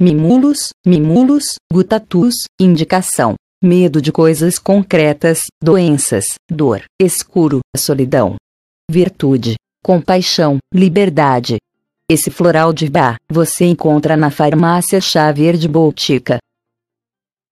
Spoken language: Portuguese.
mimulos, mimulos, gutatus, indicação. Medo de coisas concretas, doenças, dor, escuro, solidão. Virtude, compaixão, liberdade. Esse floral de bar você encontra na farmácia Xavier de Boutica.